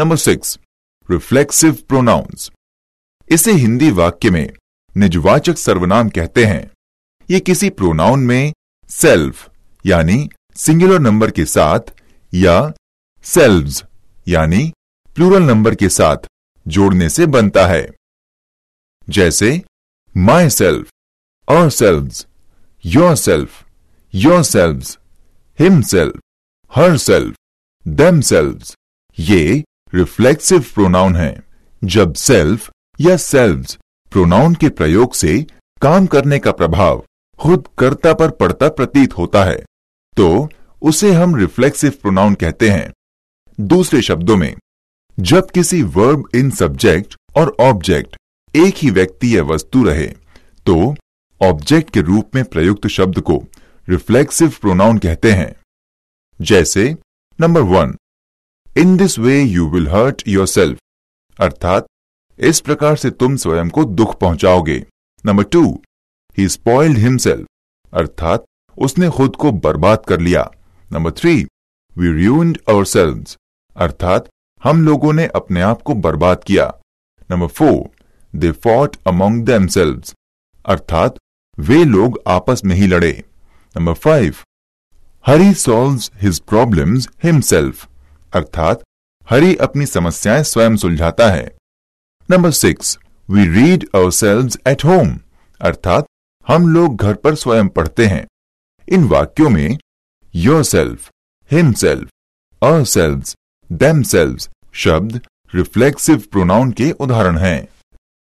number six reflexive pronouns इसे हिंदी वाक्य में निजवाचक सर्वनाम कहते हैं ये किसी प्रोनाउन में सेल्फ यानी सिंगुलर नंबर के साथ या सेल्व्स यानी प्लूरल नंबर के साथ जोड़ने से बनता है जैसे माई सेल्फ और selves your self your selves him self her self them selves ये रिफ्लेक्सिव प्रोनाउन है जब सेल्फ या सेल्व्स प्रोनाउन के प्रयोग से काम करने का प्रभाव खुद कर्ता पर पड़ता प्रतीत होता है तो उसे हम रिफ्लेक्सिव प्रोनाउन कहते हैं दूसरे शब्दों में जब किसी वर्ब इन सब्जेक्ट और ऑब्जेक्ट एक ही व्यक्ति या वस्तु रहे तो ऑब्जेक्ट के रूप में प्रयुक्त शब्द को रिफ्लेक्सिव प्रोनाउन कहते हैं जैसे number one in this way you will hurt your self अर्थात इस प्रकार से तुम स्वयं को दुख पहुंचाओगे number two he spoiled himself अर्थात उसने खुद को बर्बाद कर लिया number three we ruined our selves अर्थात हम लोगों ने अपने आप को बर्बाद किया number four they fought among them अर्थात वे लोग आपस में ही लड़े number five Hari solve his problems himself अर्थात हरि अपनी समस्याएं स्वयं सुलझाता है number six we read our selves at home अर्थात हम लोग घर पर स्वयं पढ़ते हैं इन वाक्यों में your self him himself our selves शब्द रिफ्लेक्सिव प्रोनाउन के उदाहरण हैं